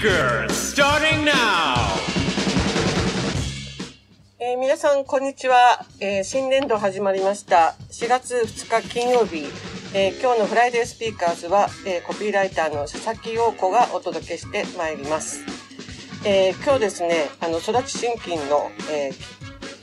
Speaker starting now えー、皆さん、こんにちは、えー、新年度始まりました。4月2日金曜日、えー、今日のフライデースピーカーズは、えー、コピーライターの佐々木陽子がお届けしてまいります。えー、今日ですね、あの、育ち心筋の、え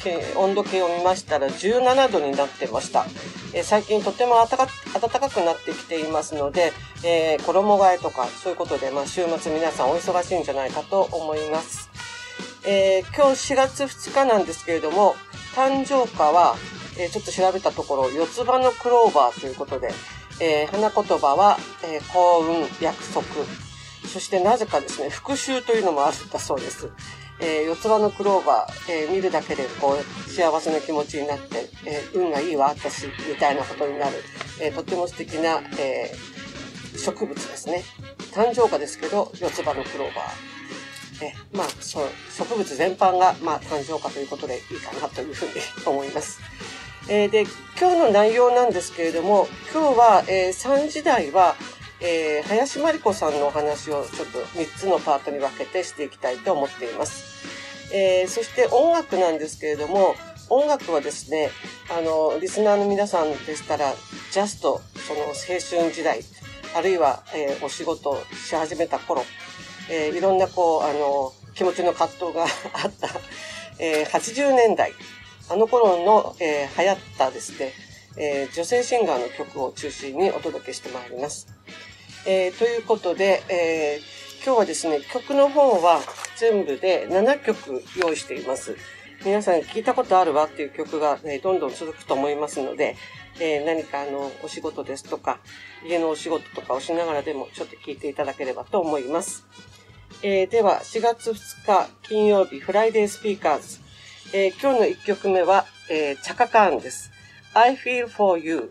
ー、温度計を見ましたら17度になってました。え最近とても暖か暖かくなってきていますので、えー、衣替えとかそういうことで、まあ、週末皆さんお忙しいんじゃないかと思います。えー、今日4月2日なんですけれども、誕生花は、えー、ちょっと調べたところ、四つ葉のクローバーということで、え花言葉は、え幸運、約束、そしてなぜかですね、復讐というのもあったそうです。えー、四つ葉のクローバー、えー、見るだけでこう幸せな気持ちになって、えー、運がいいわ私みたいなことになる、えとっても素敵な、え植物ですね誕生花ですけど四つ葉のクローバー。えまあ、そう植物全般が、まあ、誕生花ということでいいかなというふうに思います。えで今日の内容なんですけれども今日は、え3時台はえー、林真理子さんのお話をちょっと3つのパートに分けてしていきたいと思っています。えー、そして音楽なんですけれども、音楽はですね、あの、リスナーの皆さんでしたら、ジャスト、その青春時代、あるいは、えー、お仕事し始めた頃、えー、いろんなこう、あの、気持ちの葛藤が あった、えー、80年代、あの頃の、えー、流行ったですね、えー、女性シンガーの曲を中心にお届けしてまいります。えー、ということで、えー、今日はですね、曲の方は全部で7曲用意しています。皆さん聞いたことあるわっていう曲が、ね、どんどん続くと思いますので、えー、何かあの、お仕事ですとか、家のお仕事とかをしながらでもちょっと聞いていただければと思います。えー、では、4月2日金曜日フライデースピーカーズ。えー、今日の1曲目は、えー、チャカカーンです。I feel for you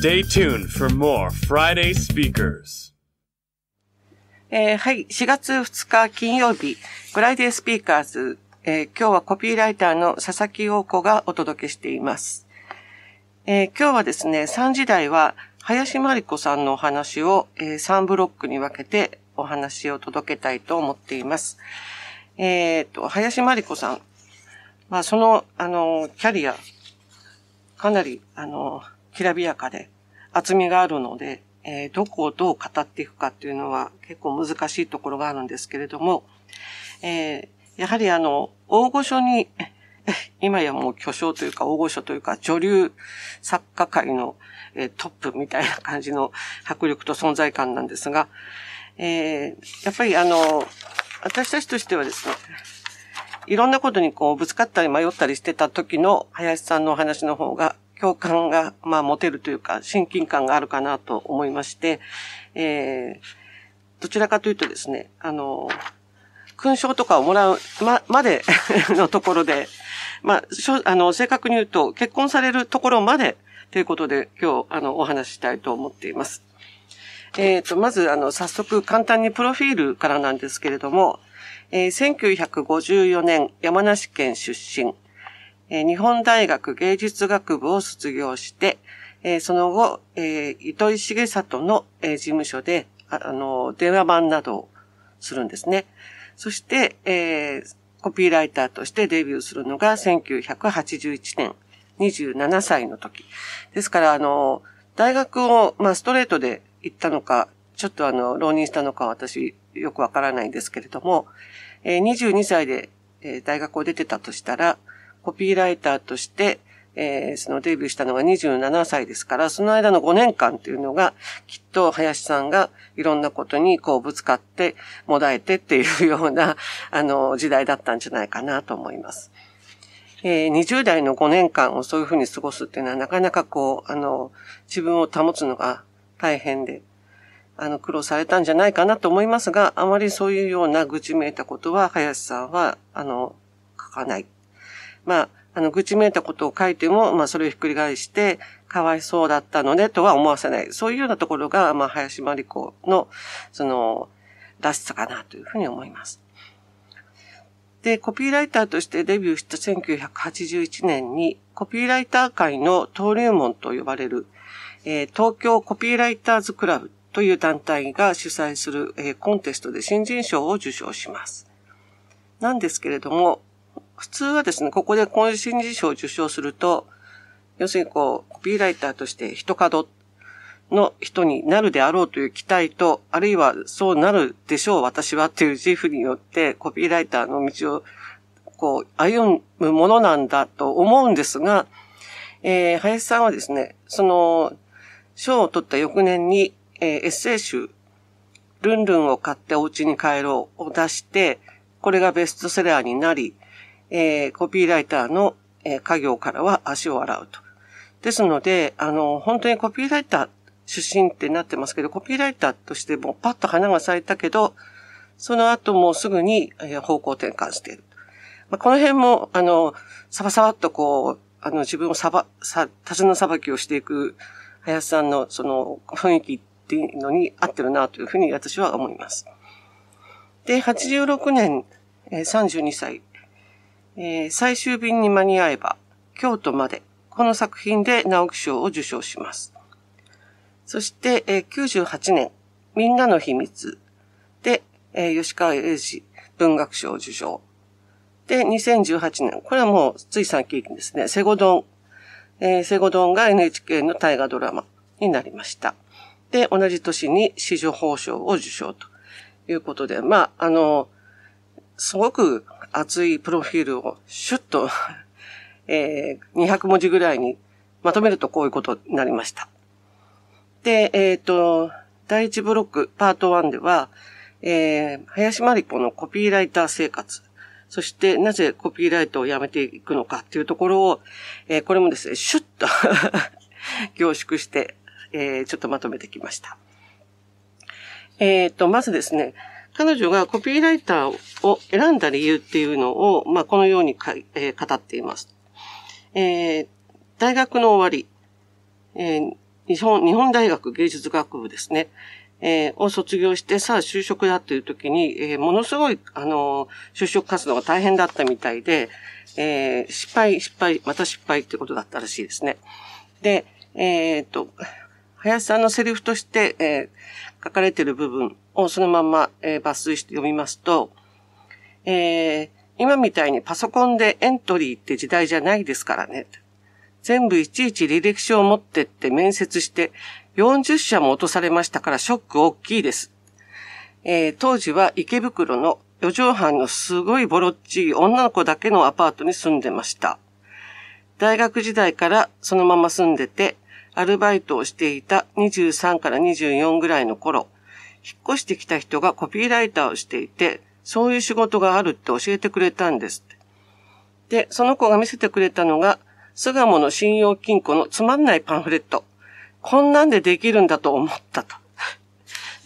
Stay speakers. tuned Friday more for えー、はい、4月2日金曜日、フライデースピーカーズ、えー、今日はコピーライターの佐々木陽子がお届けしています。えー、今日はですね、3時台は林真理子さんのお話を、え3ブロックに分けてお話を届けたいと思っています。えっ、ー、と、林真理子さん。まあ、その、あの、キャリア、かなり、あの、きらびやかで、厚みがあるので、えー、どこをどう語っていくかっていうのは結構難しいところがあるんですけれども、えー、やはりあの、大御所に、今やもう巨匠というか大御所というか女流作家界の、えー、トップみたいな感じの迫力と存在感なんですが、えー、やっぱりあの、私たちとしてはですね、いろんなことにこうぶつかったり迷ったりしてた時の林さんのお話の方が共感が、まあ、持てるというか、親近感があるかなと思いまして、えー、どちらかというとですね、あの、勲章とかをもらうま、まで のところで、まあ、しょあの、正確に言うと、結婚されるところまでということで、今日、あの、お話ししたいと思っています。えっ、ー、と、まず、あの、早速、簡単にプロフィールからなんですけれども、えー、1954年、山梨県出身、えー、日本大学芸術学部を卒業して、えー、その後、えー、糸井重里の、えー、事務所で、あ、あの、電話番などをするんですね。そして、えー、コピーライターとしてデビューするのが1981年、27歳の時。ですから、あの、大学を、まあ、ストレートで言ったのか、ちょっとあの、浪人したのか私よくわからないんですけれども、えー、22歳で、え大学を出てたとしたら、コピーライターとして、えー、そのデビューしたのが27歳ですから、その間の5年間っていうのが、きっと林さんがいろんなことにこうぶつかって、もだえてっていうような、あの、時代だったんじゃないかなと思います。えー、20代の5年間をそういうふうに過ごすっていうのは、なかなかこう、あの、自分を保つのが大変で、あの、苦労されたんじゃないかなと思いますが、あまりそういうような愚痴めいたことは、林さんは、あの、書かない。まあ、あの、愚痴めいたことを書いても、まあ、それをひっくり返して、かわいそうだったのね、とは思わせない。そういうようなところが、まあ、林真理子の、その、らしさかな、というふうに思います。で、コピーライターとしてデビューした1981年に、コピーライター界の登竜門と呼ばれるえー、東京コピーライターズクラブという団体が主催する、えー、コンテストで新人賞を受賞します。なんですけれども、普通はですね、ここでこの新人賞を受賞すると、要するにこう、コピーライターとして一角の人になるであろうという期待と、あるいはそうなるでしょう、私はという自負によって、コピーライターの道を、こう、歩むものなんだと思うんですが、えー、林さんはですね、その、賞を取った翌年に、えー、エッセイ集、ルンルンを買ってお家に帰ろうを出して、これがベストセラーになり、えー、コピーライターの、えー、家業からは足を洗うと。ですので、あの、本当にコピーライター出身ってなってますけど、コピーライターとしてもパッと花が咲いたけど、その後もすぐに、え方向転換している。まあ、この辺も、あの、サバサバっとこう、あの、自分をさば、さ、ちのさばきをしていく林さんのその雰囲気っていうのに合ってるなというふうに私は思います。で、86年、え32歳、え最終便に間に合えば、京都まで、この作品で直木賞を受賞します。そして、え98年、みんなの秘密で、え吉川英治文学賞受賞。で、2018年、これはもうつい最近ですね、セゴドンえー、セゴドンが NHK の大河ドラマになりました。で、同じ年に史上報奨を受賞ということで、まあ、あの、すごく熱いプロフィールをシュッと えー、200文字ぐらいにまとめるとこういうことになりました。で、えっ、ー、と、第1ブロックパート1では、えー、林真理子のコピーライター生活そしてなぜコピーライトをやめていくのかっていうところを、えー、これもですね、シュッと 凝縮して、えー、ちょっとまとめてきました。えっ、と、まずですね、彼女がコピーライターを選んだ理由っていうのを、まあ、このようにか、えー、語っています。えー、大学の終わり、えー日本、日本大学芸術学部ですね。えー、を卒業して、さあ就職だっていう時に、えー、ものすごい、あのー、就職活動が大変だったみたいで、えー、失敗、失敗、また失敗ってことだったらしいですね。で、えっと、林さんのセリフとして、え書かれてる部分をそのまま、え抜粋して読みますと、え今みたいにパソコンでエントリーって時代じゃないですからね。全部いちいち履歴書を持ってって面接して、40社も落とされましたからショック大きいです。えー、当時は池袋の4畳半のすごいボロっちい女の子だけのアパートに住んでました。大学時代からそのまま住んでて、アルバイトをしていた23から24ぐらいの頃、引っ越してきた人がコピーライターをしていて、そういう仕事があるって教えてくれたんですで、その子が見せてくれたのが、巣鴨の信用金庫のつまんないパンフレット。こんなんでできるんだと思ったと。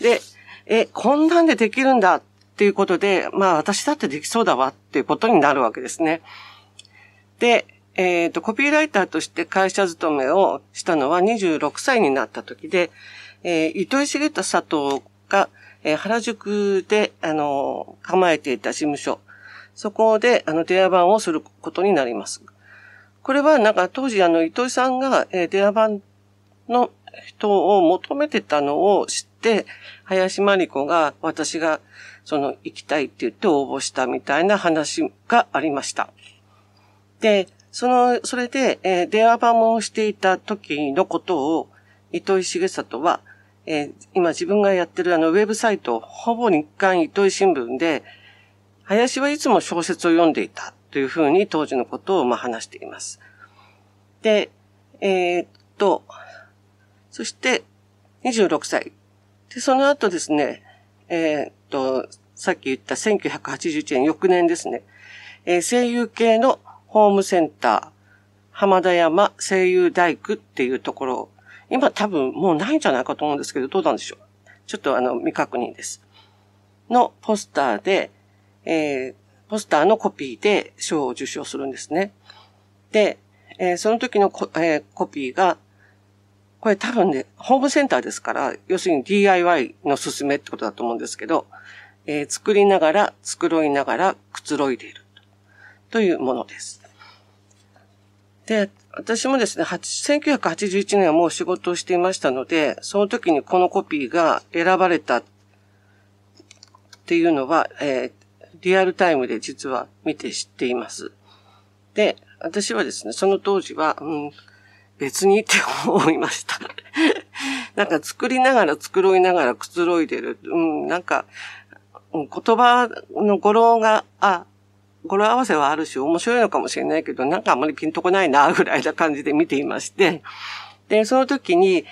で、え、こんなんでできるんだっていうことで、まあ私だってできそうだわっていうことになるわけですね。で、えっ、ー、と、コピーライターとして会社勤めをしたのは26歳になった時で、えー、糸井重田佐藤が、えー、原宿で、あの、構えていた事務所、そこで、あの、電話番をすることになります。これは、なんか、当時、あの、糸井さんが、えー、電話番の人を求めてたのを知って、林真理子が私がその行きたいって言って応募したみたいな話がありました。で、その、それで、えー、電話番をしていた時のことを、糸井重里は、えー、今自分がやってるあのウェブサイト、ほぼ日刊糸井新聞で、林はいつも小説を読んでいたというふうに当時のことをまあ話しています。で、えー、っと、そして、26歳。で、その後ですね、えー、っと、さっき言った1981年、翌年ですね、えー、声優系のホームセンター、浜田山声優大工っていうところ、今多分もうないんじゃないかと思うんですけど、どうなんでしょう。ちょっとあの、未確認です。のポスターで、えー、ポスターのコピーで賞を受賞するんですね。で、えー、その時のコえー、コピーが、これ多分ね、ホームセンターですから、要するに DIY の勧めってことだと思うんですけど、えー、作りながら、繕いながら、くつろいでいるというものです。で、私もですね、1981年はもう仕事をしていましたので、その時にこのコピーが選ばれたっていうのは、えー、リアルタイムで実は見て知っています。で、私はですね、その当時は、うん、別にって思いました。なんか作りながら繕いながらくつろいでる。うん、なんか、言葉の語呂が、あ、語呂合わせはあるし面白いのかもしれないけど、なんかあんまりピンとこないな、ぐらいな感じで見ていまして。で、その時に、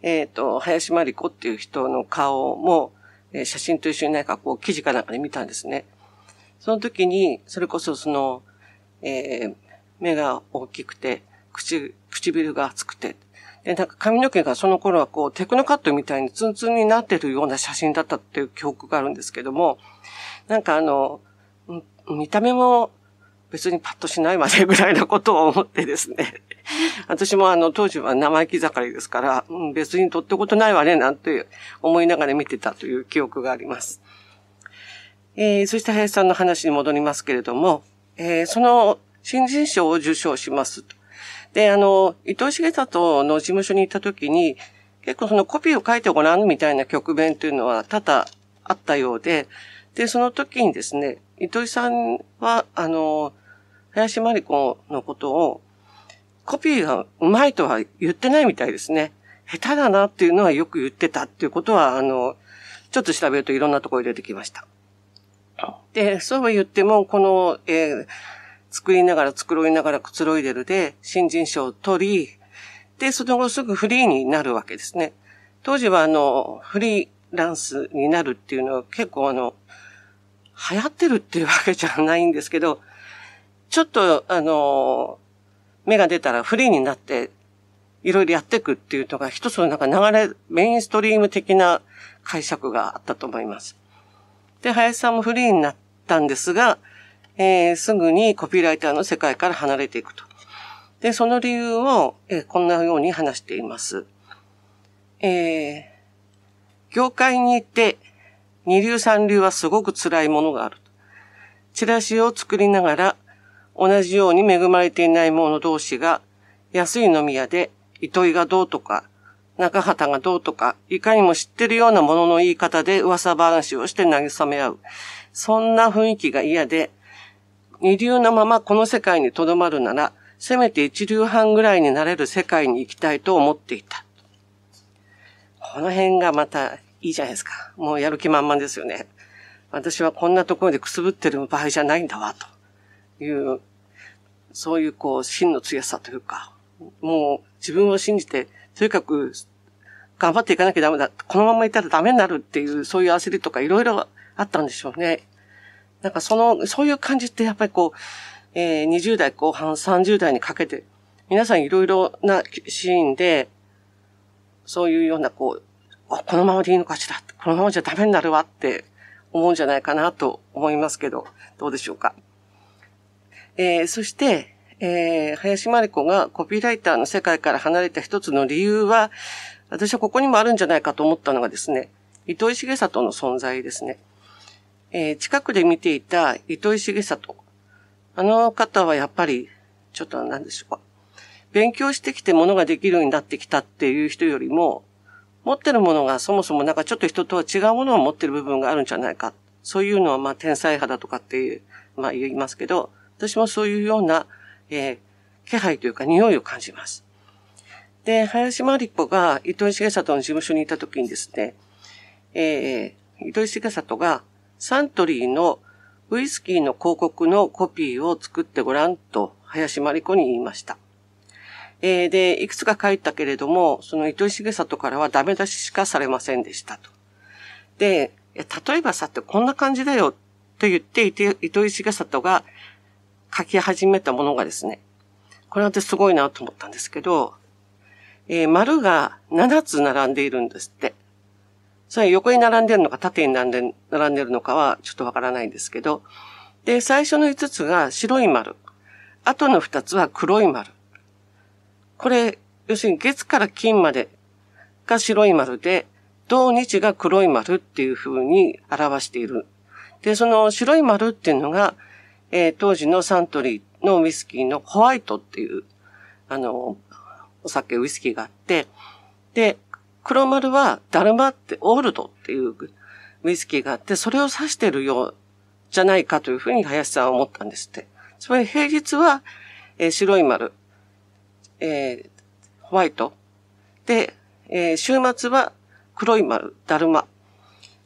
えっ、ー、と、林真理子っていう人の顔も、え写真と一緒になんかこう記事かなんかで見たんですね。その時に、それこそその、えー、目が大きくて、口、唇が厚くて。で、なんか髪の毛がその頃はこう、テクノカットみたいにツンツンになってるような写真だったっていう記憶があるんですけども、なんかあの、見た目も別にパッとしないまでぐらいなことを思ってですね。私もあの、当時は生意気盛りですから、別にとってことないわね、なんて思いながら見てたという記憶があります。えー、そして林さんの話に戻りますけれども、えー、その新人賞を受賞します。で、あの、伊藤重里の事務所に行った時に、結構そのコピーを書いてごらんみたいな局面というのは多々あったようで、で、その時にですね、伊藤さんは、あの、林真理子のことを、コピーがうまいとは言ってないみたいですね。下手だなっていうのはよく言ってたっていうことは、あの、ちょっと調べるといろんなところに出てきました。で、そうは言っても、この、えー、作りながら作ろいながらくつろいでるで、新人賞を取り、で、その後すぐフリーになるわけですね。当時はあの、フリーランスになるっていうのは結構あの、流行ってるっていうわけじゃないんですけど、ちょっとあの、芽が出たらフリーになって、いろいろやっていくっていうのが一つのなんか流れ、メインストリーム的な解釈があったと思います。で、林さんもフリーになったんですが、えー、すぐにコピーライターの世界から離れていくと。で、その理由を、えー、こんなように話しています。えー、業界に行って、二流三流はすごく辛いものがある。チラシを作りながら、同じように恵まれていない者同士が、安い飲み屋で、糸井がどうとか、中畑がどうとか、いかにも知ってるようなものの言い方で噂話をして慰め合う。そんな雰囲気が嫌で、二流のままこの世界に留まるなら、せめて一流半ぐらいになれる世界に行きたいと思っていた。この辺がまたいいじゃないですか。もうやる気満々ですよね。私はこんなところでくすぶってる場合じゃないんだわ、という、そういうこう、真の強さというか、もう自分を信じて、とにかく頑張っていかなきゃダメだ。このままいたらダメになるっていう、そういう焦りとかいろいろあったんでしょうね。なんかその、そういう感じってやっぱりこう、えー、20代後半、30代にかけて、皆さんいろいろなシーンで、そういうようなこう、このままでいいのかしら、このままじゃダメになるわって思うんじゃないかなと思いますけど、どうでしょうか。えー、そして、えー、林真理子がコピーライターの世界から離れた一つの理由は、私はここにもあるんじゃないかと思ったのがですね、糸井重里の存在ですね。えー、近くで見ていた糸井重里。あの方はやっぱり、ちょっと何でしょうか。勉強してきてものができるようになってきたっていう人よりも、持ってるものがそもそもなんかちょっと人とは違うものを持ってる部分があるんじゃないか。そういうのはまあ天才派だとかっていう、まあ言いますけど、私もそういうような、えー、気配というか匂いを感じます。で、林真理子が糸井重里の事務所にいた時にですね、えー、糸井重里がサントリーのウイスキーの広告のコピーを作ってごらんと林真理子に言いました。えー、で、いくつか書いたけれども、その糸井重里からはダメ出ししかされませんでしたと。で、例えばさってこんな感じだよと言って糸井重里が書き始めたものがですね、これはすごいなと思ったんですけど、えー、丸が7つ並んでいるんですって。それ横に並んでるのか縦に並んで並んでるのかはちょっとわからないんですけど、で、最初の5つが白い丸。後の2つは黒い丸。これ、要するに月から金までが白い丸で、土日が黒い丸っていう風に表している。で、その白い丸っていうのが、えー、当時のサントリーのウイスキーのホワイトっていう、あの、お酒、ウイスキーがあって、で、黒丸は、ダルマって、オールドっていうウイスキーがあって、それを指してるようじゃないかというふうに林さんは思ったんですって。つまり平日は、えー、白い丸、えー、ホワイト。で、えー、週末は黒い丸、だるま、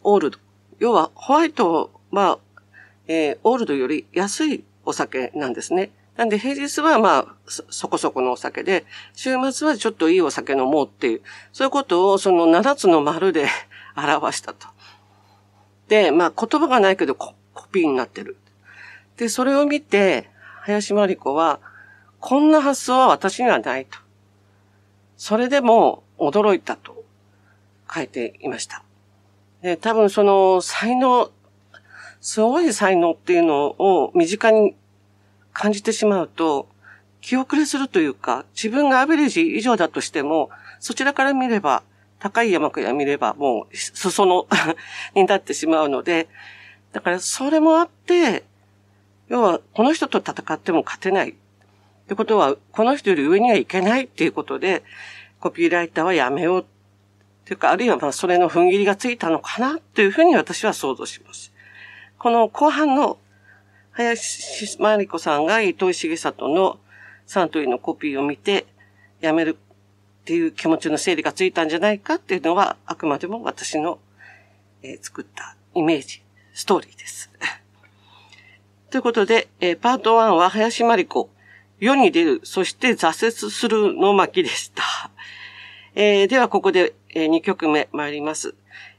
オールド。要は、ホワイトは、えー、オールドより安いお酒なんですね。なんで平日はまあそ、こそこのお酒で、週末はちょっといいお酒飲もうっていう、そういうことをその7つの丸で 表したと。で、まあ言葉がないけどコピーになってる。で、それを見て、林真理子は、こんな発想は私にはないと。それでも驚いたと書いていました。で、多分その才能、すごい才能っていうのを身近に感じてしまうと、気遅れするというか、自分がアベレージ以上だとしても、そちらから見れば、高い山から見れば、もう、裾野 になってしまうので、だからそれもあって、要は、この人と戦っても勝てない。ってことは、この人より上にはいけないっていうことで、コピーライターはやめよう。というか、あるいはまあ、それの踏ん切りがついたのかなっていうふうに私は想像します。この後半の林真理子さんが伊藤重里のサントリーのコピーを見て、やめるっていう気持ちの整理がついたんじゃないかっていうのは、あくまでも私の、えー、作ったイメージ、ストーリーです。ということで、えー、パート1は林真理子、世に出る、そして挫折するの巻でした。えー、ではここで、えー、2曲目参ります。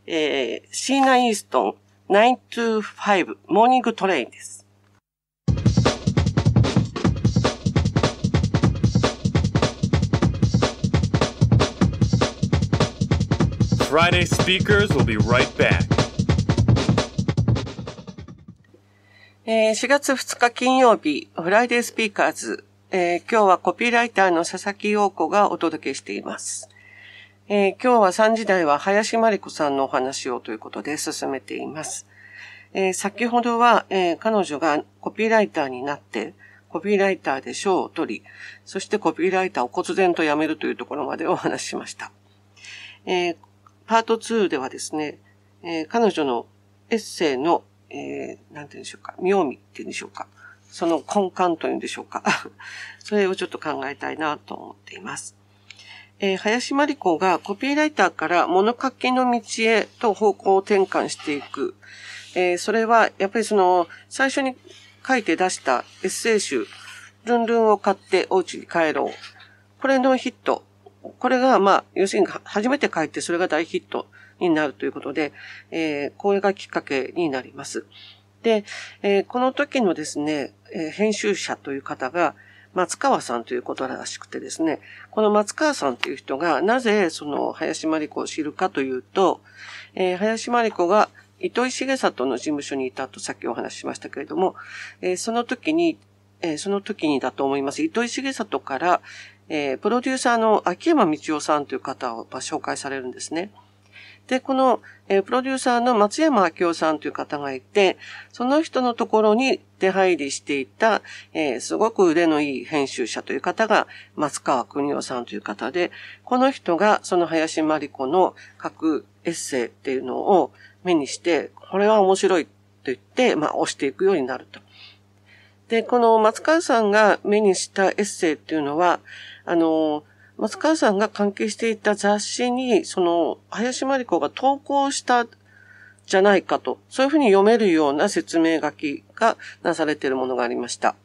えー、シーナ・イーストン925モーニングトレインです。Friday speakers will be right back. 4月2日金曜日、フライデースピーカーズ。えー、今日はコピーライターの佐々木陽子がお届けしています。えー、今日は3時台は林真理子さんのお話をということで進めています。えー、先ほどは、えー、彼女がコピーライターになって、コピーライターで賞を取り、そしてコピーライターを忽然と辞めるというところまでお話ししました。えー、パート2ではですね、えー、彼女のエッセイの、えー、なんて言うんでしょうか、妙味って言うんでしょうか。その根幹というんでしょうか。それをちょっと考えたいなと思っています。えー、林真理子がコピーライターから物書きの道へと方向転換していく。えー、それは、やっぱりその、最初に書いて出したエッセイ集、ルンルンを買ってお家に帰ろう。これのヒットこれが、まあ、要するに初めて書いてそれが大ヒットになるということで、えー、これがきっかけになります。で、えー、この時のですね、えー、編集者という方が、松川さんということらしくてですね、この松川さんという人が、なぜその林真理子を知るかというと、えー、林真理子が糸井重里の事務所にいたとさっきお話ししましたけれども、えー、その時に、えー、その時にだと思います。糸井重里から、えー、プロデューサーの秋山道夫さんという方を紹介されるんですね。で、この、えー、プロデューサーの松山明夫さんという方がいて、その人のところに出入りしていた、えー、すごく腕のいい編集者という方が松川邦夫さんという方で、この人がその林真理子の書くエッセイっていうのを目にして、これは面白いと言って、まあ、押していくようになると。で、この松川さんが目にしたエッセイっていうのは、あの、松川さんが関係していた雑誌に、その、林真理子が投稿したじゃないかと、そういうふうに読めるような説明書きがなされているものがありました。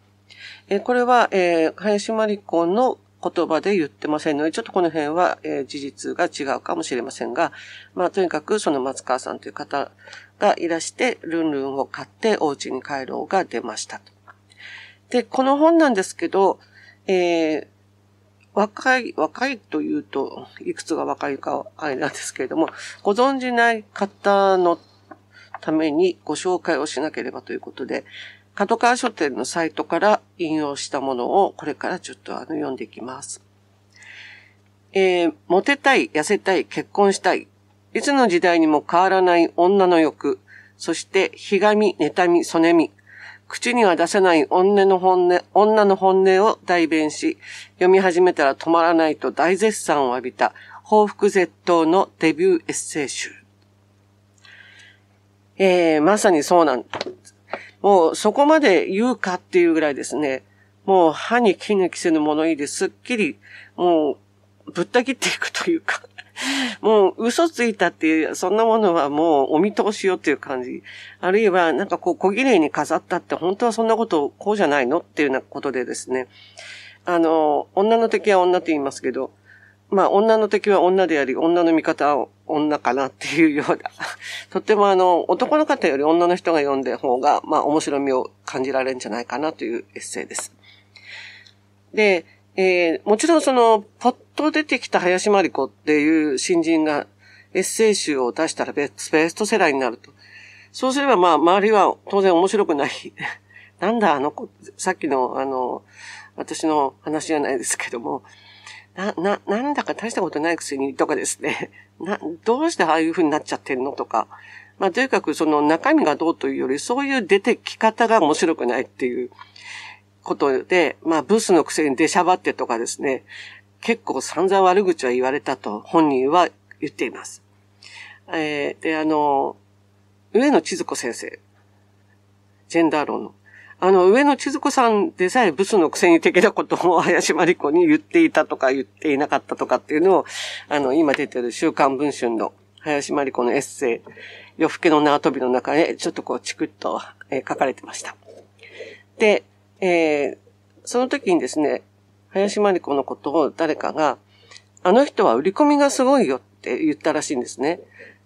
えー、これは、えー、林真理子の言葉で言ってませんので、ちょっとこの辺は、えー、事実が違うかもしれませんが、まあ、とにかくその松川さんという方がいらして、ルンルンを買ってお家に帰ろうが出ました。で、この本なんですけど、えー、若い、若いというと、いくつが若いかあれなんですけれども、ご存じない方のためにご紹介をしなければということで、角川書店のサイトから引用したものをこれからちょっとあの読んでいきます。えー、モテたい、痩せたい、結婚したい。いつの時代にも変わらない女の欲。そして、ひがみ、妬み、そねみ。口には出せない女の本音、女の本音を代弁し、読み始めたら止まらないと大絶賛を浴びた、報復絶倒のデビューエッセイ集。えー、まさにそうなんもうそこまで言うかっていうぐらいですね。もう歯に気が着せぬ物言いですっきり、もうぶった切っていくというか、もう嘘ついたっていう、そんなものはもうお見通しよっていう感じ。あるいはなんかこう小綺麗に飾ったって本当はそんなことこうじゃないのっていうようなことでですね。あの、女の敵は女と言いますけど、まあ女の敵は女であり、女の味方は女かなっていうような。とってもあの、男の方より女の人が読んだ方が、まあ面白みを感じられるんじゃないかなというエッセイです。で、えー、もちろんその、ポッと出てきた林真理子っていう新人がエッセイ集を出したらベストセラーになると。そうすればまあ、周りは当然面白くない。なんだ、あの子、さっきの、あの、私の話じゃないですけども、な、な、なんだか大したことないくせにとかですね、な、どうしてああいう風になっちゃってんのとか、まあ、とにかくその中身がどうというより、そういう出てき方が面白くないっていうことで、まあ、ブスのくせに出しゃばってとかですね、結構散々悪口は言われたと本人は言っています。えー、で、あの、上野千鶴子先生、ジェンダー論の。あの、上野千鶴子さんでさえブスのくせに的なことを林真理子に言っていたとか言っていなかったとかっていうのを、あの、今出てる週刊文春の林真理子のエッセイ、夜更けの縄跳びの中で、ちょっとこう、チクッと、えー、書かれてました。で、えー、その時にですね、林真理子のことを誰かが、あの人は売り込みがすごいよって言ったらしいんですね。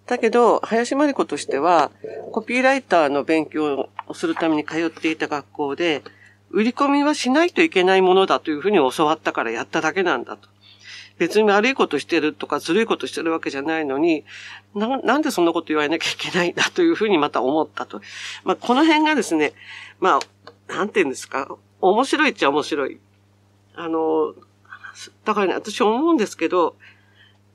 だけど、林真理子としては、コピーライターの勉強をするために通っていた学校で、売り込みはしないといけないものだというふうに教わったからやっただけなんだと。別に悪いことしてるとかずるいことしてるわけじゃないのに、な、なんでそんなこと言われなきゃいけないんだというふうにまた思ったと。まあ、この辺がですね、まあ、なんて言うんですか、面白いっちゃ面白い。あの、だからね、私思うんですけど、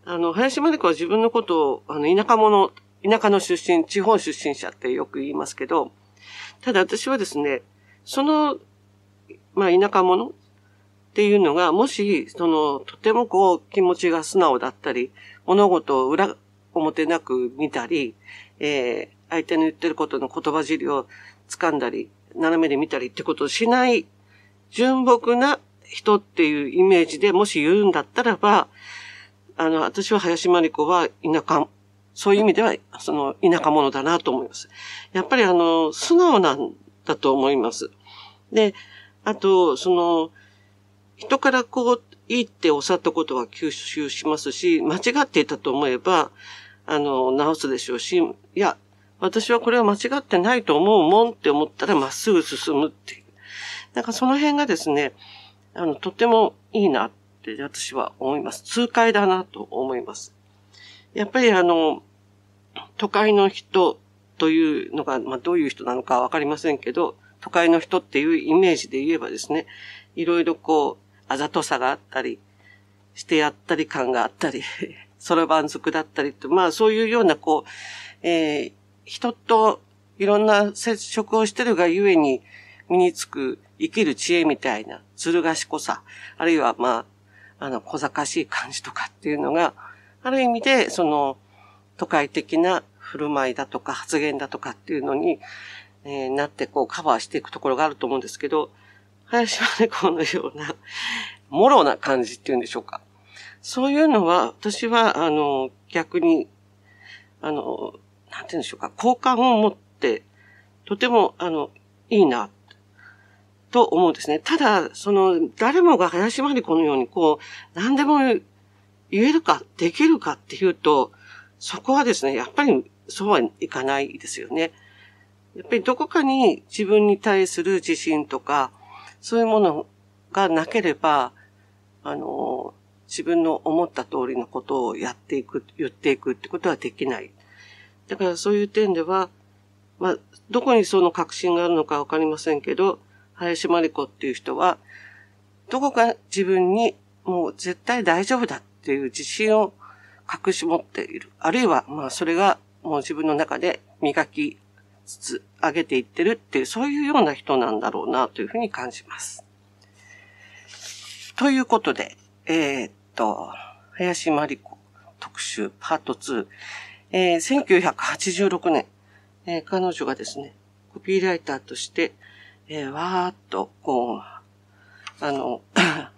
あの、林真理子は自分のことを、あの、田舎者、田舎の出身、地方出身者ってよく言いますけど、ただ私はですね、その、まあ、田舎者っていうのが、もし、その、とてもこう、気持ちが素直だったり、物事を裏表なく見たり、えー、相手の言ってることの言葉尻を掴んだり、斜めで見たりってことをしない、純朴な人っていうイメージでもし言うんだったらば、あの、私は林真理子は田舎、そういう意味では、その、田舎者だなと思います。やっぱりあの、素直なんだと思います。で、あと、その、人からこう、いいっておっしゃったことは吸収しますし、間違っていたと思えば、あの、直すでしょうし、いや、私はこれは間違ってないと思うもんって思ったらまっすぐ進むっていう。なんかその辺がですね、あの、とてもいいなって私は思います。痛快だなと思います。やっぱりあの、都会の人というのが、まあ、どういう人なのかわかりませんけど、都会の人っていうイメージで言えばですね、いろいろこう、あざとさがあったり、してやったり感があったり、そろばん族だったりと、まあそういうようなこう、えー、人といろんな接触をしてるがゆえに身につく生きる知恵みたいな、ずる賢さ、あるいはまあ、あの、小賢しい感じとかっていうのが、ある意味で、その、都会的な振る舞いだとか発言だとかっていうのに、えー、なってこうカバーしていくところがあると思うんですけど、林はね、このような、もろな感じっていうんでしょうか。そういうのは、私は、あの、逆に、あの、なんて言うんでしょうか、好感を持って、とても、あの、いいなっと思うんですね。ただ、その、誰もが林真理子のように、こう、何でも言えるか、できるかっていうと、そこはですね、やっぱりそうはいかないですよね。やっぱりどこかに自分に対する自信とか、そういうものがなければ、あの、自分の思った通りのことをやっていく、言っていくってことはできない。だからそういう点では、まあ、どこにその確信があるのかわかりませんけど、林真理子っていう人は、どこか自分にもう絶対大丈夫だっていう自信を隠し持っている。あるいは、まあそれがもう自分の中で磨きつつ上げていってるっていう、そういうような人なんだろうなというふうに感じます。ということで、えー、っと、林真理子特集パート2。えー、1986年、えー、彼女がですね、コピーライターとして、えー、わーっと、こう、あの、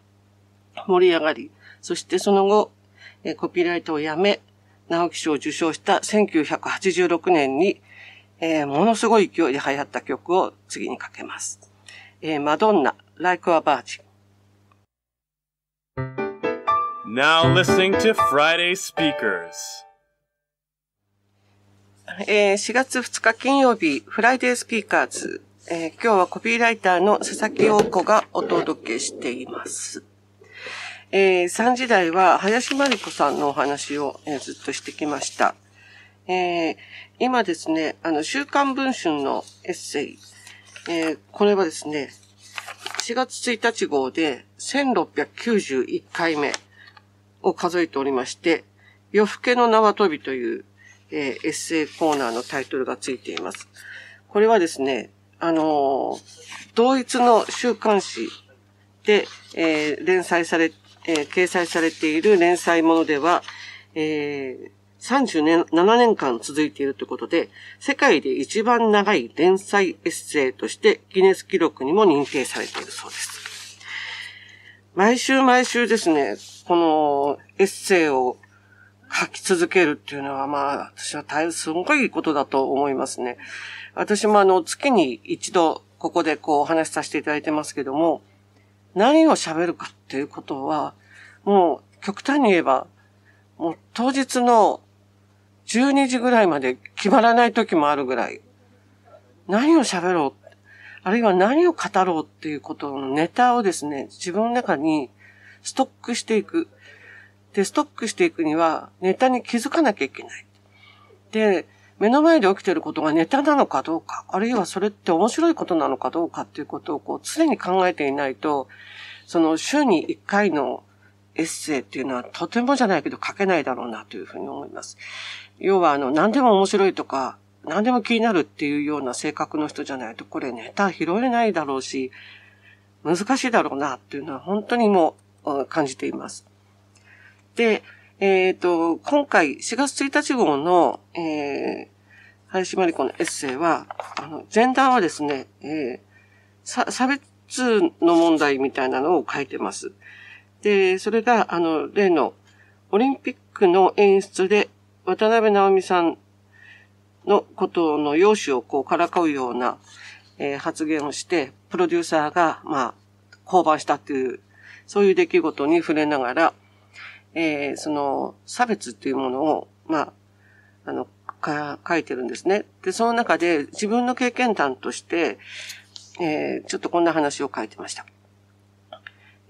盛り上がり、そしてその後、えー、コピーライトをやめ、直木賞を受賞した1986年に、えー、ものすごい勢いで流行った曲を次にかけます。えー、マドンナ、Like a Virgin。Now listening to Friday Speakers. えー、4月2日金曜日、フライデースピーカーズえー、今日はコピーライターの佐々木陽子がお届けしています。えー、3時台は林真理子さんのお話を、えー、ずっとしてきました。えー、今ですね、あの、週刊文春のエッセイ、えー、これはですね、4月1日号で1691回目を数えておりまして、夜更けの縄跳びという、えエッセイコーナーのタイトルがついています。これはですね、あの、同一の週刊誌で、えー、連載され、えー、掲載されている連載ものでは、えー、37年間続いているということで、世界で一番長い連載エッセイとしてギネス記録にも認定されているそうです。毎週毎週ですね、このエッセイを書き続けるっていうのは、まあ、私は大変すごいことだと思いますね。私もあの、月に一度、ここでこうお話しさせていただいてますけども、何を喋るかっていうことは、もう極端に言えば、もう当日の12時ぐらいまで決まらない時もあるぐらい、何を喋ろう、あるいは何を語ろうっていうことのネタをですね、自分の中にストックしていく。で、ストックしていくには、ネタに気づかなきゃいけない。で、目の前で起きてることがネタなのかどうか、あるいはそれって面白いことなのかどうかっていうことをこう常に考えていないと、その週に1回のエッセイっていうのはとてもじゃないけど書けないだろうなというふうに思います。要はあの、何でも面白いとか、何でも気になるっていうような性格の人じゃないと、これネタ拾えないだろうし、難しいだろうなっていうのは本当にもう感じています。で、えっ、ー、と、今回4月1日号の、えー、林真理子のエッセイは、あの、ジェンダーはですね、えー、差別の問題みたいなのを書いてます。で、それが、あの、例の、オリンピックの演出で、渡辺直美さんのことの容姿をこうからかうような、えー、発言をして、プロデューサーが、まあ、降板したっていう、そういう出来事に触れながら、えー、その差別っていうものを、まあ、あの、か、書いてるんですね。で、その中で自分の経験談として、えー、ちょっとこんな話を書いてました。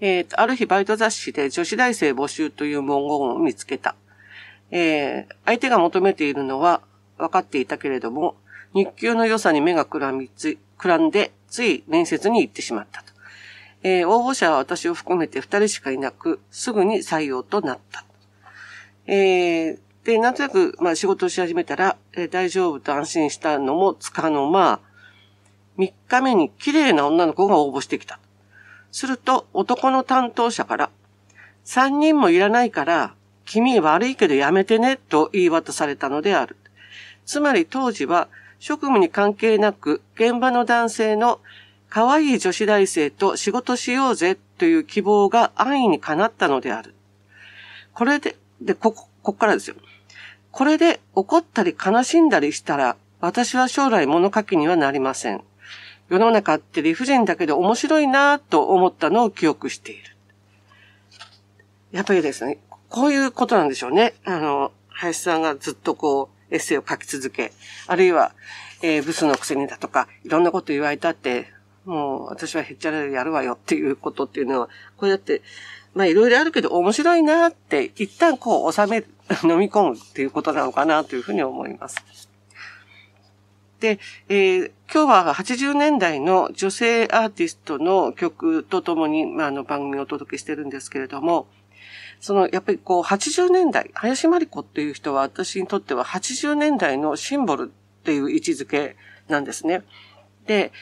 えー、ある日バイト雑誌で女子大生募集という文言を見つけた。えー、相手が求めているのは分かっていたけれども、日給の良さに目がくらみつ、くらんで、つい面接に行ってしまったと。えー、応募者は私を含めて2人しかいなく、すぐに採用となった。えー、で、なんとなく、まあ仕事をし始めたら、えー、大丈夫と安心したのもつかの間、3日目に綺麗な女の子が応募してきた。すると、男の担当者から、3人もいらないから、君悪いけどやめてね、と言い渡されたのである。つまり当時は、職務に関係なく、現場の男性の可愛い女子大生と仕事しようぜという希望が安易に叶ったのである。これで、で、ここ、ここからですよ。これで怒ったり悲しんだりしたら、私は将来物書きにはなりません。世の中って理不尽だけど面白いなぁと思ったのを記憶している。やっぱりですね、こういうことなんでしょうね。あの、林さんがずっとこう、エッセイを書き続け、あるいは、えー、ブスのくせにだとか、いろんなこと言われたって、もう私はへっちゃらでやるわよっていうことっていうのは、こうやって、まあいろいろあるけど面白いなって一旦こう収める、飲み込むっていうことなのかなというふうに思います。で、えー、今日は80年代の女性アーティストの曲とともに、まあ、あの番組をお届けしてるんですけれども、その、やっぱりこう、80年代、林真理子っていう人は私にとっては80年代のシンボルっていう位置づけなんですね。で、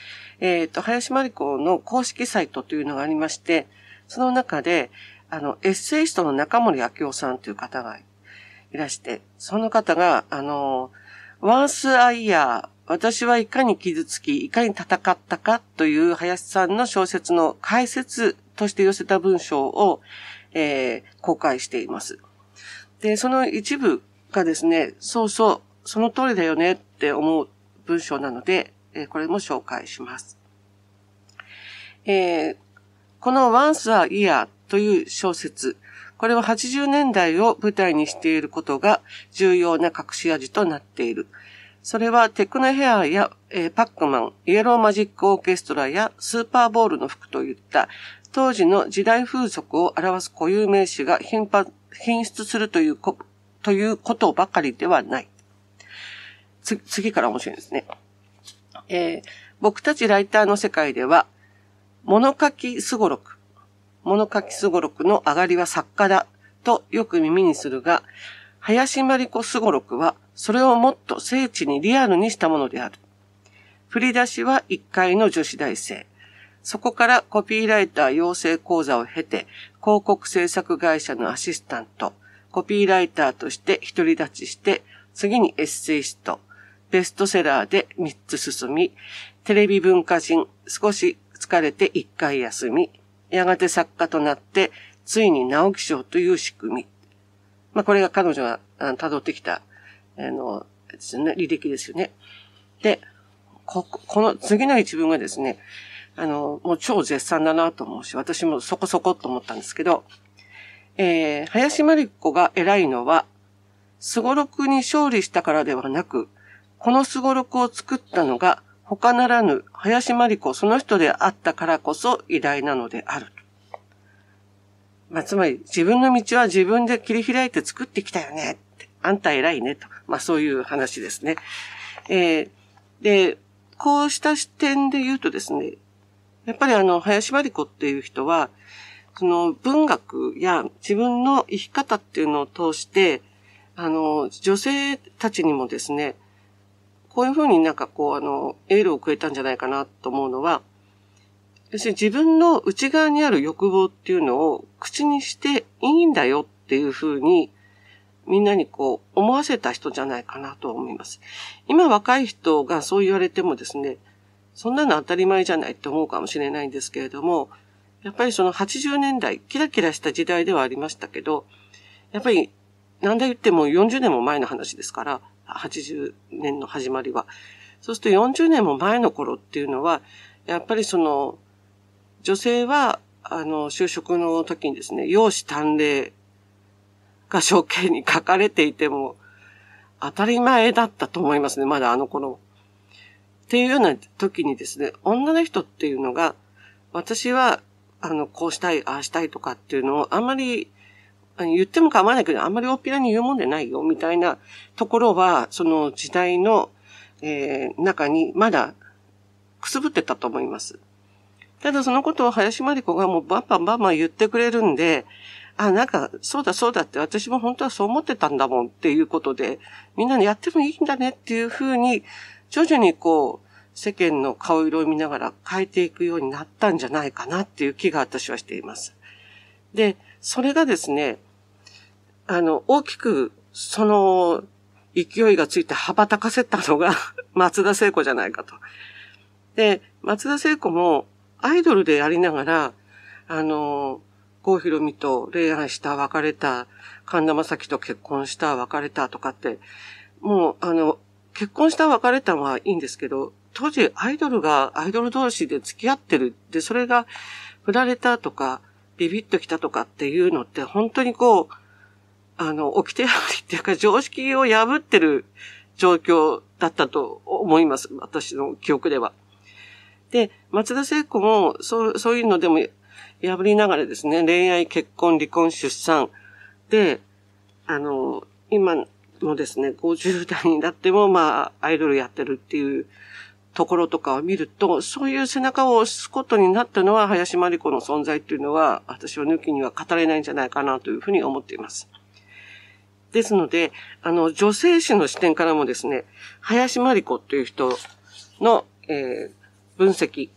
えっ、ー、と、林真理子の公式サイトというのがありまして、その中で、あの、エッセイストの中森明夫さんという方がいらして、その方が、あの、ワンスアイヤー、私はいかに傷つき、いかに戦ったかという林さんの小説の解説として寄せた文章を、えー、公開しています。で、その一部がですね、そうそう、その通りだよねって思う文章なので、えこれも紹介します。えー、この Once a Year という小説、これは80年代を舞台にしていることが重要な隠し味となっている。それはテクノヘアや、えー、パックマン、イエローマジックオーケストラやスーパーボールの服といった当時の時代風俗を表す固有名詞が頻繁、品質するというこということばかりではない。次から面白いですね。えー、僕たちライターの世界では、物書きすごろく、物書きすごろくの上がりは作家だとよく耳にするが、林真理子すごろくは、それをもっと精緻にリアルにしたものである。振り出しは1階の女子大生。そこからコピーライター養成講座を経て、広告制作会社のアシスタント、コピーライターとして独り立ちして、次にエッセイスト、ベストセラーで3つ進み、テレビ文化人、少し疲れて1回休み、やがて作家となって、ついに直木賞という仕組み。まあ、これが彼女が辿ってきた、あの、ですね、履歴ですよね。で、こ、この次の一文がですね、あの、もう超絶賛だなと思うし、私もそこそこと思ったんですけど、えー、林真理子が偉いのは、すごろくに勝利したからではなく、このすごろくを作ったのが、他ならぬ林真理子その人であったからこそ偉大なのである。まあ、つまり自分の道は自分で切り開いて作ってきたよね。あんた偉いね。と。まあ、そういう話ですね。えー、で、こうした視点で言うとですね、やっぱりあの、林真理子っていう人は、その文学や自分の生き方っていうのを通して、あの、女性たちにもですね、こういうふうになんかこう、あの、エールをくれたんじゃないかなと思うのは、要するに自分の内側にある欲望っていうのを口にしていいんだよっていうふうに、みんなにこう思わせた人じゃないかなと思います。今若い人がそう言われてもですね、そんなの当たり前じゃないって思うかもしれないんですけれども、やっぱりその80年代、キラキラした時代ではありましたけど、やっぱり、なんだ言っても40年も前の話ですから、80年の始まりは。そうすると40年も前の頃っていうのは、やっぱりその、女性は、あの、就職の時にですね、容姿短麗が証券に書かれていても、当たり前だったと思いますね、まだあの頃。っていうような時にですね、女の人っていうのが、私は、あの、こうしたい、ああしたいとかっていうのを、あんまり言っても構わないけど、あんまり大っぴらに言うもんでないよ、みたいなところは、その時代の、えー、中にまだくすぶってたと思います。ただそのことを林真理子がもうバンバンバンバン言ってくれるんで、あ、なんか、そうだそうだって私も本当はそう思ってたんだもんっていうことで、みんなにやってもいいんだねっていうふうに、徐々にこう、世間の顔色を見ながら変えていくようになったんじゃないかなっていう気が私はしています。で、それがですね、あの、大きく、その、勢いがついて羽ばたかせたのが 松田聖子じゃないかと。で、松田聖子もアイドルでやりながら、あの、郷ひろみと恋愛した、別れた、神田正輝と結婚した、別れたとかって、もう、あの、結婚した、別れたはいいんですけど、当時アイドルがアイドル同士で付き合ってる。で、それが振られたとか、ビビッときたとかっていうのって本当にこう、あの、起きてやりっていうか常識を破ってる状況だったと思います。私の記憶では。で、松田聖子も、そう、そういうのでも破りながらですね、恋愛、結婚、離婚、出産。で、あの、今もですね、50代になっても、まあ、アイドルやってるっていうところとかを見ると、そういう背中を押すことになったのは、林真理子の存在っていうのは、私は抜きには語れないんじゃないかなというふうに思っています。ですので、あの、女性誌の視点からもですね、林真理子という人の、えー、分析。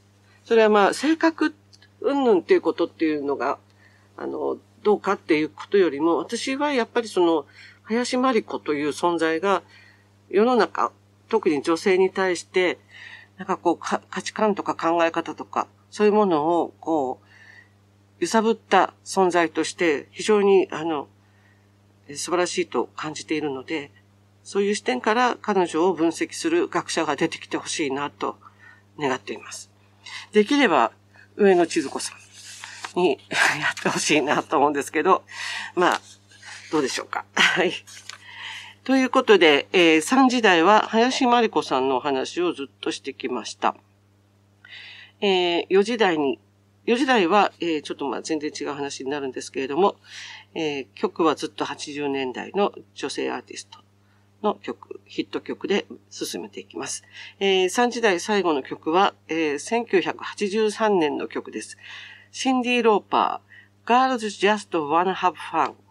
それはまあ、性格、うんぬんっていうことっていうのが、あの、どうかっていうことよりも、私はやっぱりその、林真理子という存在が、世の中特に女性に対して、なんかこう価値観とか考え方とか、そういうものをこう、揺さぶった存在として非常にあの、素晴らしいと感じているので、そういう視点から彼女を分析する学者が出てきてほしいなと願っています。できれば上野千鶴子さんに やってほしいなと思うんですけど、まあ、どうでしょうか。はい。ということで、えー、3時台は林真理子さんのお話をずっとしてきました。えー、4時台に、4時台は、えー、ちょっとまあ全然違う話になるんですけれども、えー、曲はずっと80年代の女性アーティストの曲、ヒット曲で進めていきます。えー、3時代最後の曲は、えー、1983年の曲です。シンディ・ローパー、Girls Just Wanna Have Fun。